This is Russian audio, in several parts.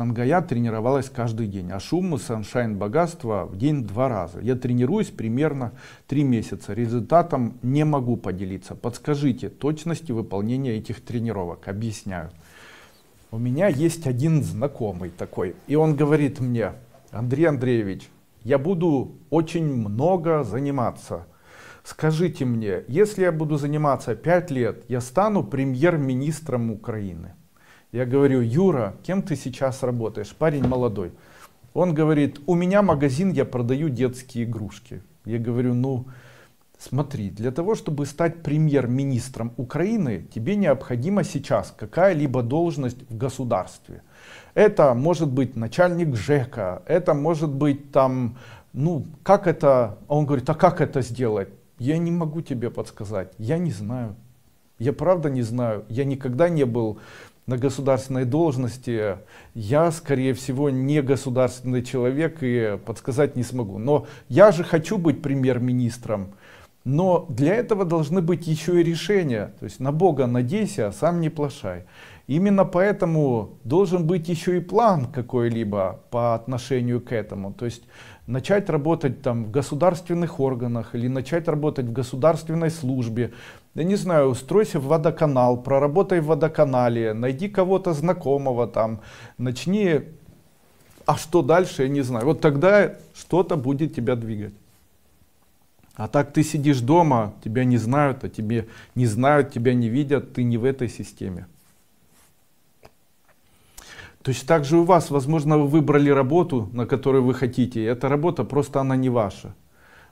Сангая тренировалась каждый день, а Шума Саншайн Богатство в день два раза. Я тренируюсь примерно три месяца. Результатом не могу поделиться. Подскажите точности выполнения этих тренировок. Объясняю. У меня есть один знакомый такой, и он говорит мне, Андрей Андреевич, я буду очень много заниматься. Скажите мне, если я буду заниматься 5 лет, я стану премьер-министром Украины. Я говорю, Юра, кем ты сейчас работаешь? Парень молодой. Он говорит, у меня магазин, я продаю детские игрушки. Я говорю, ну смотри, для того, чтобы стать премьер-министром Украины, тебе необходима сейчас какая-либо должность в государстве. Это может быть начальник ЖЭКа, это может быть там, ну как это, а он говорит, а как это сделать? Я не могу тебе подсказать, я не знаю. Я правда не знаю, я никогда не был на государственной должности, я, скорее всего, не государственный человек и подсказать не смогу. Но я же хочу быть премьер-министром. Но для этого должны быть еще и решения. То есть на Бога надейся, а сам не плашай. Именно поэтому должен быть еще и план какой-либо по отношению к этому. То есть начать работать там в государственных органах или начать работать в государственной службе. Я не знаю, устройся в водоканал, проработай в водоканале, найди кого-то знакомого там, начни... А что дальше, я не знаю. Вот тогда что-то будет тебя двигать. А так ты сидишь дома, тебя не знают, а тебе не знают, тебя не видят, ты не в этой системе. Точно так же у вас, возможно, вы выбрали работу, на которую вы хотите, и эта работа просто она не ваша.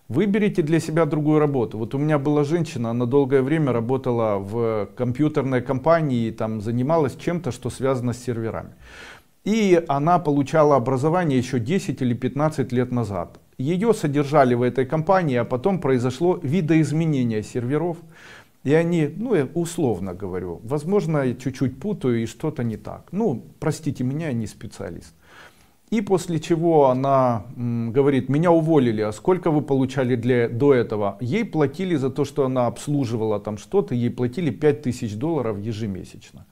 Выберите для себя другую работу. Вот у меня была женщина, она долгое время работала в компьютерной компании, и там занималась чем-то, что связано с серверами. И она получала образование еще 10 или 15 лет назад. Ее содержали в этой компании, а потом произошло видоизменение серверов. И они, ну я условно говорю, возможно чуть-чуть путаю и что-то не так. Ну, простите меня, я не специалист. И после чего она м, говорит, меня уволили, а сколько вы получали для, до этого? Ей платили за то, что она обслуживала там что-то, ей платили 5000 долларов ежемесячно.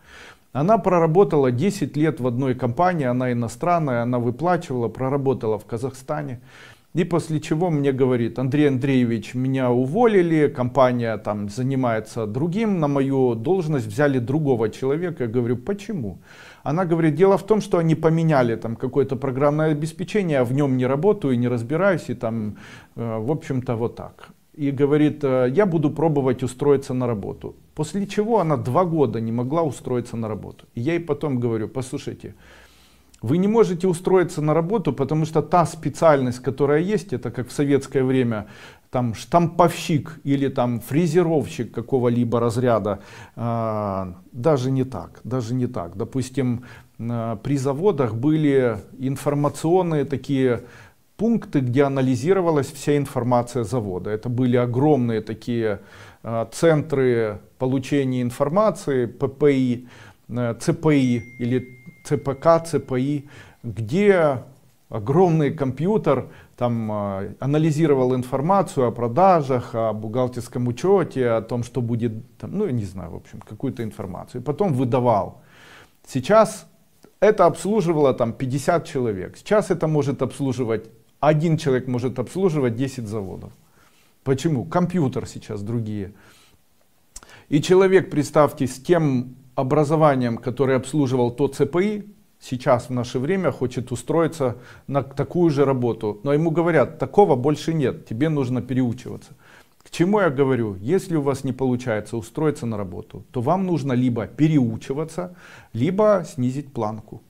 Она проработала 10 лет в одной компании, она иностранная, она выплачивала, проработала в Казахстане. И после чего мне говорит, Андрей Андреевич, меня уволили, компания там занимается другим, на мою должность взяли другого человека. Я говорю, почему? Она говорит, дело в том, что они поменяли там какое-то программное обеспечение, я а в нем не работаю, не разбираюсь, и там, э, в общем-то, вот так. И говорит, «Э, я буду пробовать устроиться на работу. После чего она два года не могла устроиться на работу. И я ей потом говорю, послушайте, вы не можете устроиться на работу, потому что та специальность, которая есть, это как в советское время, там штамповщик или там фрезеровщик какого-либо разряда, а, даже не так, даже не так. Допустим, а, при заводах были информационные такие пункты, где анализировалась вся информация завода. Это были огромные такие а, центры получения информации, ППИ, ЦПИ или ЦПК, ЦПИ, где огромный компьютер там а, анализировал информацию о продажах, о бухгалтерском учете, о том, что будет, там, ну я не знаю, в общем, какую-то информацию, и потом выдавал. Сейчас это обслуживало там 50 человек, сейчас это может обслуживать, один человек может обслуживать 10 заводов. Почему? Компьютер сейчас другие. И человек, представьте, с тем образованием, который обслуживал то ЦПИ, сейчас в наше время хочет устроиться на такую же работу. Но ему говорят, такого больше нет, тебе нужно переучиваться. К чему я говорю? Если у вас не получается устроиться на работу, то вам нужно либо переучиваться, либо снизить планку.